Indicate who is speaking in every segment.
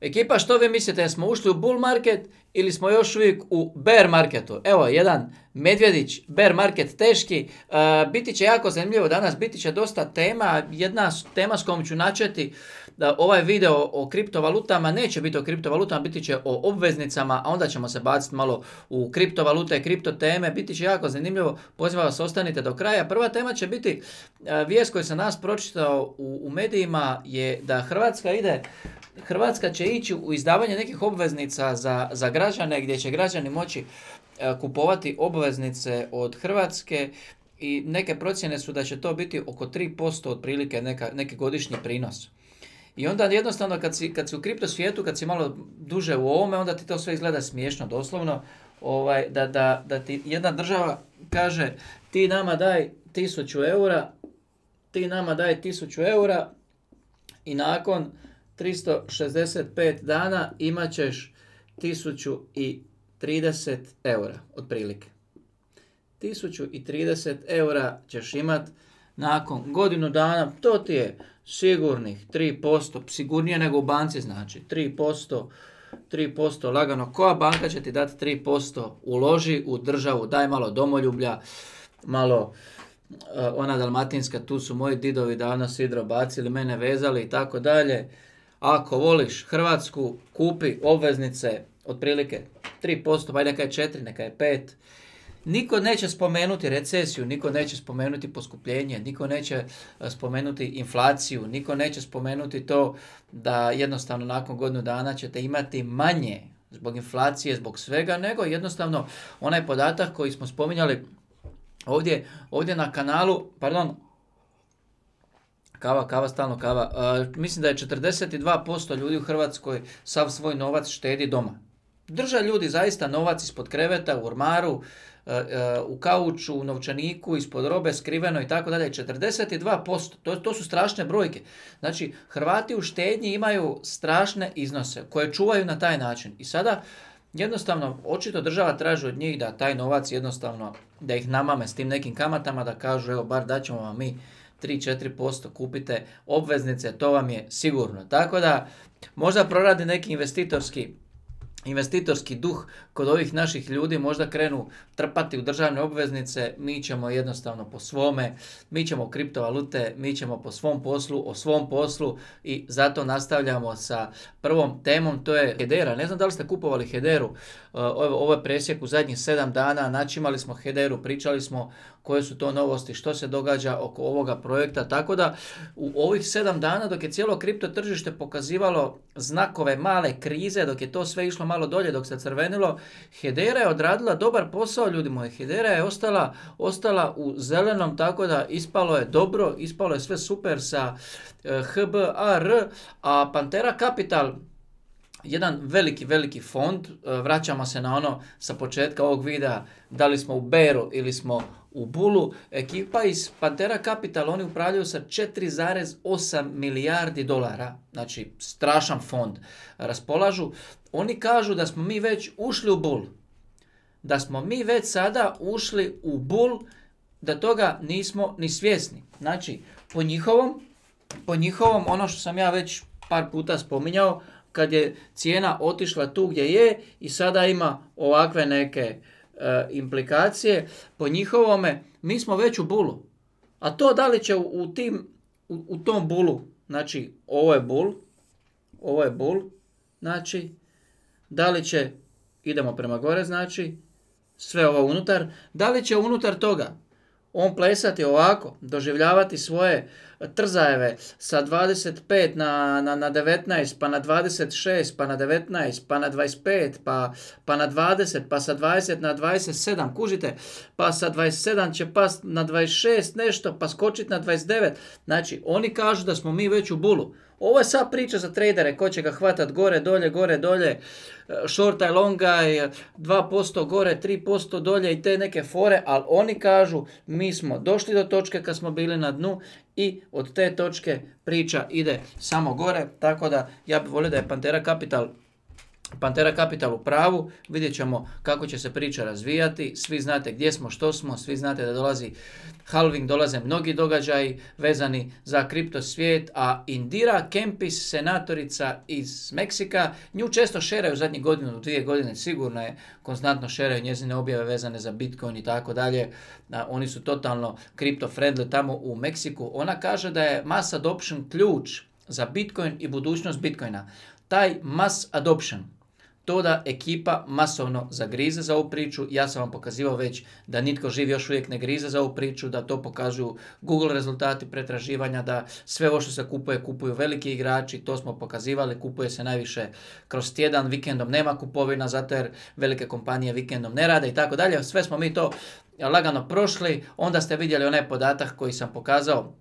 Speaker 1: Ekipa, što vi mislite, smo ušli u bull market ili smo još uvijek u bear marketu? Evo, jedan Medvjedić, bear market teški. E, biti će jako zanimljivo danas, biti će dosta tema. Jedna tema s kojom ću načeti da ovaj video o kriptovalutama neće biti o kriptovalutama, biti će o obveznicama, a onda ćemo se baciti malo u kriptovalute, kripto teme, biti će jako zanimljivo, pozivam vas ostanite do kraja. Prva tema će biti e, vijest koju sam nas pročitao u, u medijima je da Hrvatska ide Hrvatska će ići u izdavanje nekih obveznica za, za građane gdje će građani moći e, kupovati obveznice od Hrvatske i neke procjene su da će to biti oko 3% otprilike neka, neki godišnji prinos. I onda jednostavno kad si, kad u kripto svijetu, kad si malo duže u ovome, onda ti to sve izgleda smiješno doslovno. Ovaj, da, da, da ti jedna država kaže ti nama daj tisuću eura, ti nama daj tisuću eura i nakon 365 dana imat ćeš 1030 eura otprilike. 1030 eura ćeš imat nakon godinu dana, to ti je sigurnih 3%, sigurnije nego u banci znači 3%, 3% lagano. Koja banka će ti dati 3%? Uloži u državu, daj malo domoljublja, malo eh, ona dalmatinska, tu su moji didovi davno sidro bacili, mene vezali i tako dalje. Ako voliš Hrvatsku, kupi obveznice otprilike 3%, pa neka je 4, neka je 5 Niko neće spomenuti recesiju, niko neće spomenuti poskupljenje, niko neće e, spomenuti inflaciju, niko neće spomenuti to da jednostavno nakon godinu dana ćete imati manje zbog inflacije, zbog svega, nego jednostavno onaj podatak koji smo spominjali ovdje, ovdje na kanalu, pardon, kava, kava, stalno kava, e, mislim da je 42% ljudi u Hrvatskoj sav svoj novac štedi doma. Drža ljudi zaista novac ispod kreveta, u ormaru, E, e, u kauču, u novčaniku, ispod robe, skriveno i tako dalje, 42%, to, to su strašne brojke. Znači, Hrvati u štednji imaju strašne iznose koje čuvaju na taj način. I sada, jednostavno, očito država traži od njih da taj novac jednostavno, da ih namame s tim nekim kamatama, da kažu, evo, bar daćemo vam mi 3-4% kupite obveznice, to vam je sigurno. Tako da, možda proradi neki investitorski investitorski duh kod ovih naših ljudi možda krenu trpati u državne obveznice, mi ćemo jednostavno po svome, mi ćemo kriptovalute, mi ćemo po svom poslu, o svom poslu i zato nastavljamo sa prvom temom, to je Hedera. Ne znam da li ste kupovali Hederu, e, ovo je presjek u zadnjih sedam dana, znači smo Hederu, pričali smo koje su to novosti, što se događa oko ovoga projekta. Tako da u ovih sedam dana dok je cijelo kripto tržište pokazivalo znakove male krize, dok je to sve išlo malo dolje, dok se crvenilo, Hedera je odradila dobar posao, ljudi moji. Hedera je ostala, ostala u zelenom, tako da ispalo je dobro, ispalo je sve super sa e, HBAR, a Pantera Capital jedan veliki, veliki fond, e, vraćamo se na ono sa početka ovog videa, da li smo u Beru ili smo u Bulu. Ekipa iz Pantera Capital, oni upravljaju sa 4,8 milijardi dolara. Znači, strašan fond raspolažu. Oni kažu da smo mi već ušli u Bull. Da smo mi već sada ušli u Bull, da toga nismo ni svjesni. Znači, po njihovom, po njihovom, ono što sam ja već par puta spominjao, kad je cijena otišla tu gdje je i sada ima ovakve neke E, implikacije, po njihovome mi smo već u bulu. A to da li će u, tim, u, tom bulu, znači ovo je bul, ovo je bul, znači da li će, idemo prema gore, znači sve ovo unutar, da li će unutar toga on plesati ovako, doživljavati svoje trzajeve sa 25 na, na, na 19, pa na 26, pa na 19, pa na 25, pa, pa na 20, pa sa 20 na 27, kužite, pa sa 27 će pas na 26 nešto, pa skočit na 29. Znači, oni kažu da smo mi već u bulu. Ovo je sad priča za tradere ko će ga hvatat gore, dolje, gore, dolje, e, long longa e, 2% gore, 3% dolje i te neke fore, ali oni kažu mi smo došli do točke kad smo bili na dnu i od te točke priča ide samo gore, tako da ja bih volio da je Pantera Capital Pantera Capital u pravu, vidjet ćemo kako će se priča razvijati, svi znate gdje smo, što smo, svi znate da dolazi halving, dolaze mnogi događaji vezani za kripto svijet, a Indira Kempis, senatorica iz Meksika, nju često šeraju zadnjih godinu, dvije godine, sigurno je, konstantno šeraju njezine objave vezane za Bitcoin i tako dalje, oni su totalno kripto friendly tamo u Meksiku. Ona kaže da je mass adoption ključ za Bitcoin i budućnost Bitcoina. Taj mass adoption, to da ekipa masovno zagrize za ovu priču. Ja sam vam pokazivao već da nitko živ još uvijek ne grize za ovu priču, da to pokazuju Google rezultati pretraživanja, da sve ovo što se kupuje, kupuju veliki igrači, to smo pokazivali, kupuje se najviše kroz tjedan, vikendom nema kupovina, zato jer velike kompanije vikendom ne rade i tako dalje. Sve smo mi to lagano prošli, onda ste vidjeli onaj podatak koji sam pokazao,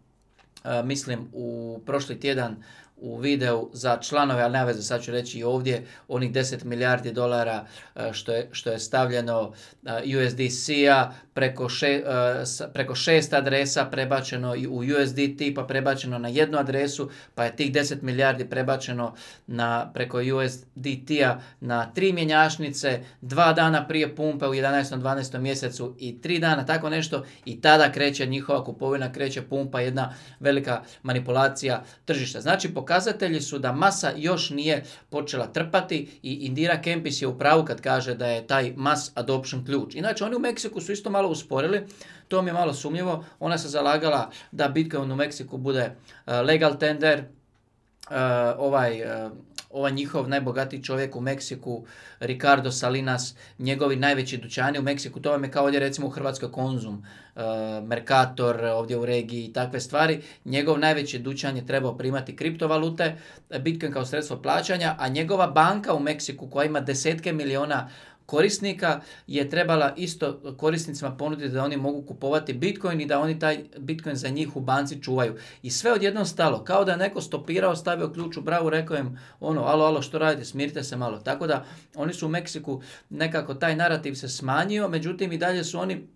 Speaker 1: e, mislim, u prošli tjedan u videu za članove, ali ne sad ću reći i ovdje, onih 10 milijardi dolara e, što je, što je stavljeno e, USDC-a preko, e, preko šest adresa prebačeno i u USDT pa prebačeno na jednu adresu pa je tih 10 milijardi prebačeno na, preko USDT-a na tri mjenjačnice, dva dana prije pumpe u 11. 12. mjesecu i tri dana, tako nešto i tada kreće njihova kupovina, kreće pumpa, jedna velika manipulacija tržišta. Znači, po pokazatelji su da masa još nije počela trpati i Indira Kempis je u pravu kad kaže da je taj mass adoption ključ. Inače, oni u Meksiku su isto malo usporili, to mi je malo sumnjivo. Ona se zalagala da Bitcoin u Meksiku bude eh, legal tender, eh, ovaj eh, ovaj njihov najbogatiji čovjek u Meksiku, Ricardo Salinas, njegovi najveći dućani u Meksiku, to vam je kao ovdje recimo u Hrvatskoj Konzum, e, Mercator ovdje u regiji i takve stvari. Njegov najveći dućan je trebao primati kriptovalute, Bitcoin kao sredstvo plaćanja, a njegova banka u Meksiku koja ima desetke miliona korisnika je trebala isto korisnicima ponuditi da oni mogu kupovati Bitcoin i da oni taj Bitcoin za njih u banci čuvaju. I sve odjednom stalo, kao da je neko stopirao, stavio ključ u bravu, rekao im ono, alo, alo, što radite, smirite se malo. Tako da oni su u Meksiku nekako taj narativ se smanjio, međutim i dalje su oni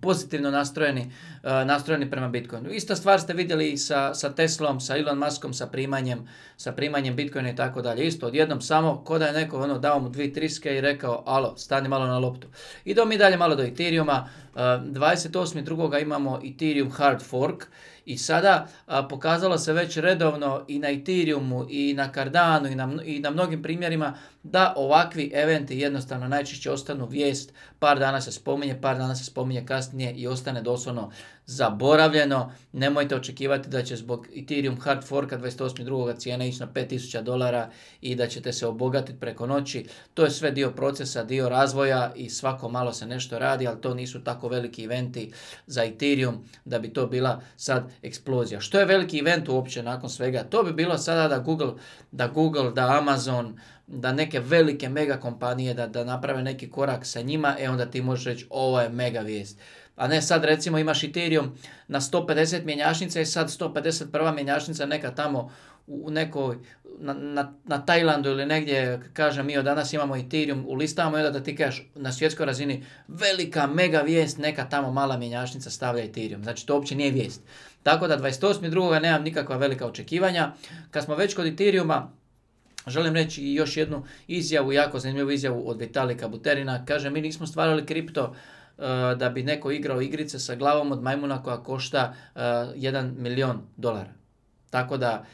Speaker 1: pozitivno nastrojeni, e, nastrojeni prema Bitcoinu. Ista stvar ste vidjeli sa, sa Teslom, sa Elon Muskom, sa primanjem, sa primanjem Bitcoina i tako dalje. Isto, odjednom samo koda je neko ono, dao mu dvi triske i rekao, alo, stani malo na loptu. Idemo mi dalje malo do Ethereuma. 28.2. E, imamo Ethereum Hard Fork i sada pokazalo se već redovno i na Ethereumu i na Cardanu i na, i na mnogim primjerima da ovakvi eventi jednostavno najčešće ostanu vijest, par dana se spominje, par dana se spominje kasnije i ostane doslovno zaboravljeno. Nemojte očekivati da će zbog Ethereum hard forka 28.2. cijene ići na 5000 dolara i da ćete se obogatiti preko noći. To je sve dio procesa, dio razvoja i svako malo se nešto radi, ali to nisu tako veliki eventi za Ethereum da bi to bila sad eksplozija. Što je veliki event uopće nakon svega? To bi bilo sada da Google, da, Google, da Amazon, da neke velike mega kompanije da, da naprave neki korak sa njima, e onda ti možeš reći ovo je mega vijest. A ne sad recimo imaš Ethereum na 150 mjenjašnica i sad 151. mjenjašnica neka tamo u nekoj, na, na, Tajlandu ili negdje, kažem mi od danas imamo Ethereum u listama i onda da ti kažeš na svjetskoj razini velika mega vijest, neka tamo mala mjenjašnica stavlja Ethereum. Znači to uopće nije vijest. Tako da 28.2. nemam nikakva velika očekivanja. Kad smo već kod Ethereuma, Želim reći još jednu izjavu, jako zanimljivu izjavu od Vitalika Buterina. Kaže, mi nismo stvarali kripto Eh, da bi neko igrao igrice sa glavom od majmuna koja košta 1 eh, milion dolara. Tako da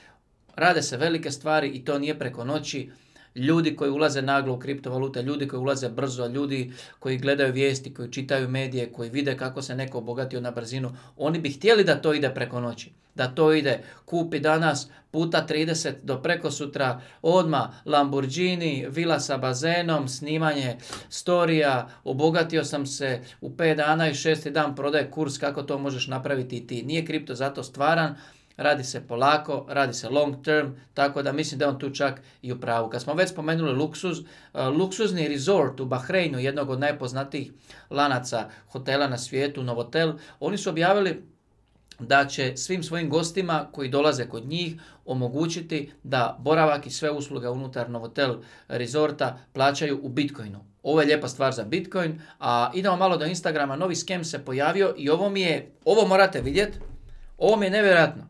Speaker 1: rade se velike stvari i to nije preko noći. Ljudi koji ulaze naglo u kriptovalute, ljudi koji ulaze brzo, ljudi koji gledaju vijesti, koji čitaju medije, koji vide kako se neko obogatio na brzinu, oni bi htjeli da to ide preko noći da to ide kupi danas puta 30 do preko sutra odma Lamborghini, vila sa bazenom, snimanje storija, obogatio sam se u 5 dana i šesti dan prodaje kurs kako to možeš napraviti i ti. Nije kripto zato stvaran, radi se polako, radi se long term, tako da mislim da on tu čak i u pravu. Kad smo već spomenuli luksuz, eh, luksuzni resort u Bahreinu, jednog od najpoznatijih lanaca hotela na svijetu, Novotel, oni su objavili da će svim svojim gostima koji dolaze kod njih omogućiti da boravak i sve usluge unutar Novotel Resorta plaćaju u Bitcoinu. Ovo je lijepa stvar za Bitcoin, a idemo malo do Instagrama, novi skem se pojavio i ovo mi je, ovo morate vidjeti, ovo mi je nevjerojatno.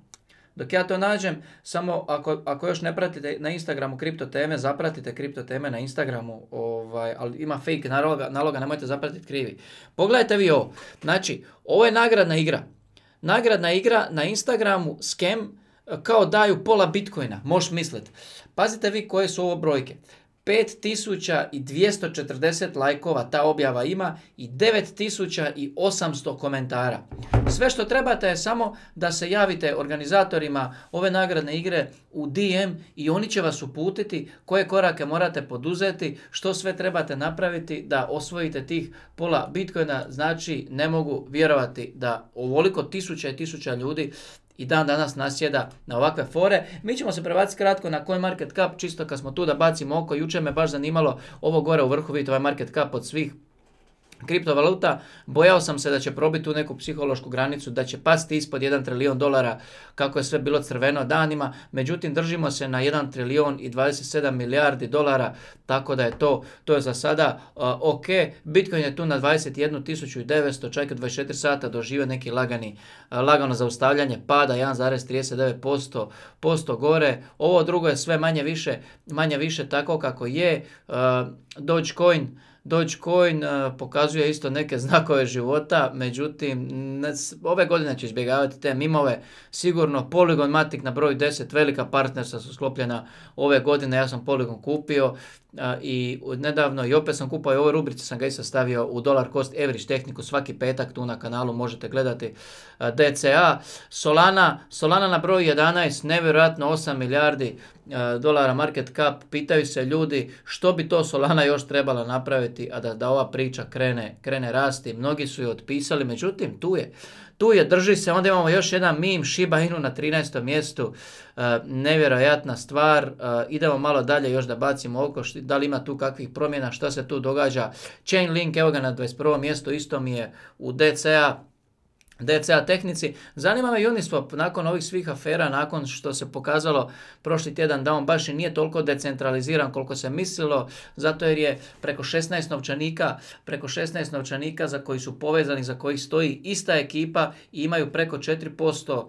Speaker 1: Dok ja to nađem, samo ako, ako još ne pratite na Instagramu kripto teme, zapratite kripto teme na Instagramu, ovaj, ali ima fake naloga, naloga nemojte zapratiti krivi. Pogledajte vi ovo, znači ovo je nagradna igra, nagradna igra na Instagramu, scam, e, kao daju pola bitcoina, moš misliti. Pazite vi koje su ovo brojke. 5240 lajkova ta objava ima i 9800 komentara. Sve što trebate je samo da se javite organizatorima ove nagradne igre u DM i oni će vas uputiti koje korake morate poduzeti, što sve trebate napraviti da osvojite tih pola Bitcoina. Znači ne mogu vjerovati da ovoliko tisuća i tisuća ljudi i dan danas nasjeda na ovakve fore. Mi ćemo se prebaciti kratko na koji market cap, čisto kad smo tu da bacimo oko. Juče me baš zanimalo ovo gore u vrhu, vidite ovaj market cap od svih kriptovaluta, bojao sam se da će probiti tu neku psihološku granicu, da će pasti ispod 1 trilion dolara kako je sve bilo crveno danima, međutim držimo se na 1 trilion i 27 milijardi dolara, tako da je to, to je za sada uh, ok. Bitcoin je tu na 21.900, čak 24 sata dožive neki lagani, lagano zaustavljanje, pada 1,39% posto gore, ovo drugo je sve manje više, manje više tako kako je, uh, Dogecoin Dogecoin e, pokazuje isto neke znakove života, međutim, ove godine će izbjegavati te mimove. Sigurno Polygon Matic na broj 10, velika partnerstva su sklopljena ove godine, ja sam Polygon kupio, i nedavno i opet sam kupao i ovoj rubrici sam ga isto stavio u dolar cost average tehniku svaki petak tu na kanalu možete gledati DCA Solana Solana na broju 11 nevjerojatno 8 milijardi dolara market cap pitaju se ljudi što bi to Solana još trebala napraviti a da da ova priča krene krene rasti mnogi su je otpisali međutim tu je tu je, drži se, onda imamo još jedan mim Shiba Inu na 13. mjestu, e, nevjerojatna stvar, e, idemo malo dalje još da bacimo oko, da li ima tu kakvih promjena, što se tu događa, Chainlink, evo ga na 21. mjestu, isto mi je u DCA, DCA tehnici. Zanima me Uniswap nakon ovih svih afera, nakon što se pokazalo prošli tjedan da on baš i nije toliko decentraliziran koliko se mislilo, zato jer je preko 16 novčanika, preko 16 novčanika za koji su povezani, za koji stoji ista ekipa i imaju preko 4%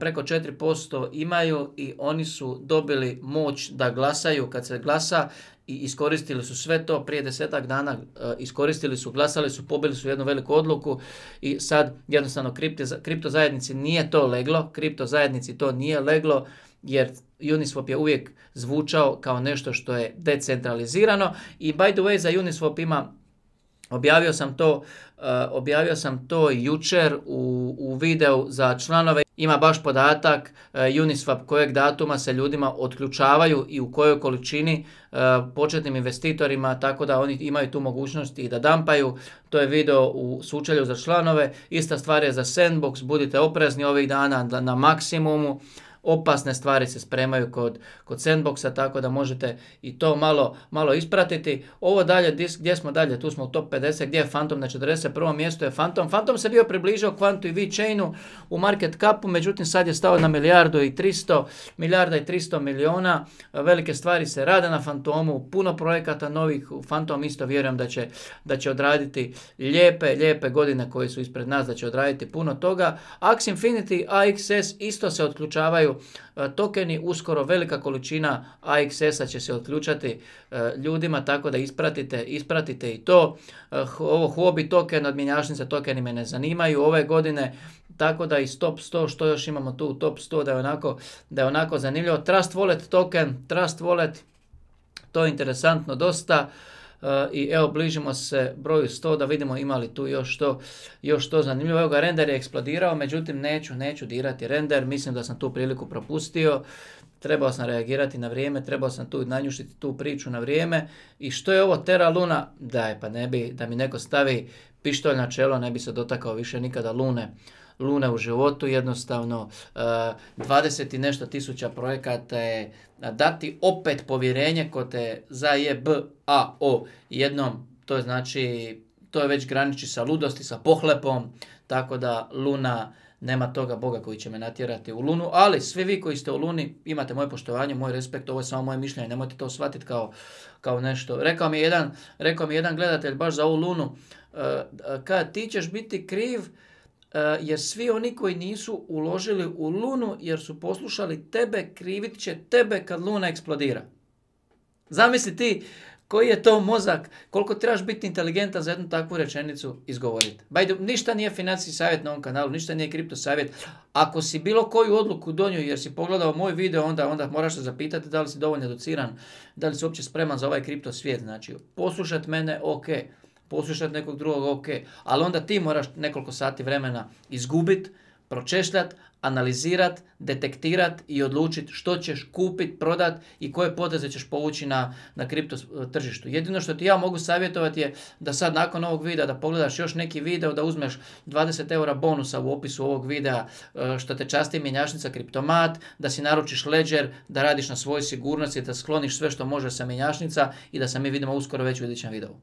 Speaker 1: preko 4% imaju i oni su dobili moć da glasaju kad se glasa i iskoristili su sve to prije desetak dana, e, iskoristili su, glasali su, pobili su jednu veliku odluku i sad jednostavno kripte, kripto zajednici nije to leglo, kripto zajednici to nije leglo jer Uniswap je uvijek zvučao kao nešto što je decentralizirano i by the way za Uniswap ima Objavio sam to, e, objavio sam to jučer u, u videu za članove ima baš podatak e, Uniswap kojeg datuma se ljudima otključavaju i u kojoj količini e, početnim investitorima tako da oni imaju tu mogućnost i da dampaju. To je video u sučelju za članove. Ista stvar je za sandbox, budite oprezni ovih dana na maksimumu opasne stvari se spremaju kod, kod sandboxa, tako da možete i to malo, malo ispratiti. Ovo dalje, gdje smo dalje? Tu smo u top 50, gdje je Phantom na 41. mjestu je Phantom. Phantom se bio približio kvantu i V-Chainu u market capu, međutim sad je stao na milijardu i 300, milijarda i 300 miliona. Velike stvari se rade na fantomu, puno projekata novih Fantom Phantom isto vjerujem da će, da će odraditi lijepe, lijepe godine koje su ispred nas, da će odraditi puno toga. Axie Infinity, AXS isto se otključavaju E, tokeni, uskoro velika količina AXS-a će se otključati e, ljudima, tako da ispratite, ispratite i to. E, ovo hobi token, odmjenjačnice tokeni me ne zanimaju ove godine, tako da i top 100, što još imamo tu u top 100, da je onako, da je onako zanimljivo. Trust Wallet token, Trust Wallet, to je interesantno dosta. Eh, i evo bližimo se broju 100 da vidimo ima li tu još to još to zanimljivo. ga, render je eksplodirao, međutim neću, neću dirati render, mislim da sam tu priliku propustio trebao sam reagirati na vrijeme, trebao sam tu nanjušiti tu priču na vrijeme i što je ovo Tera Luna, daj pa ne bi, da mi neko stavi pištolj na čelo, ne bi se dotakao više nikada Lune. Lune u životu, jednostavno 20 e, i nešto tisuća projekata je dati opet povjerenje ko te b a o jednom, to je znači, to je već graniči sa ludosti, sa pohlepom, tako da Luna nema toga Boga koji će me natjerati u Lunu, ali svi vi koji ste u Luni imate moje poštovanje, moj respekt, ovo je samo moje mišljenje, nemojte to shvatiti kao, kao nešto. Rekao mi, jedan, rekao mi jedan gledatelj baš za ovu Lunu, e, kad ti ćeš biti kriv, e, jer svi oni koji nisu uložili u Lunu jer su poslušali tebe, krivit će tebe kad Luna eksplodira. Zamisli ti koji je to mozak? Koliko trebaš biti inteligentan za jednu takvu rečenicu izgovoriti? Bajdu, ništa nije financijski savjet na ovom kanalu, ništa nije kripto savjet. Ako si bilo koju odluku donio jer si pogledao moj video, onda, onda moraš se zapitati da li si dovoljno educiran, da li si uopće spreman za ovaj kripto svijet. Znači, poslušat mene, ok, poslušat nekog drugog, ok, ali onda ti moraš nekoliko sati vremena izgubiti pročešljat, analizirat, detektirat i odlučit što ćeš kupit, prodat i koje poteze ćeš povući na, na kripto e, tržištu. Jedino što ti ja mogu savjetovati je da sad nakon ovog videa da pogledaš još neki video, da uzmeš 20 eura bonusa u opisu ovog videa e, što te časti mjenjačnica kriptomat, da si naručiš ledger, da radiš na svojoj sigurnosti, da skloniš sve što može sa mjenjačnica i da se mi vidimo uskoro već u idućem videu.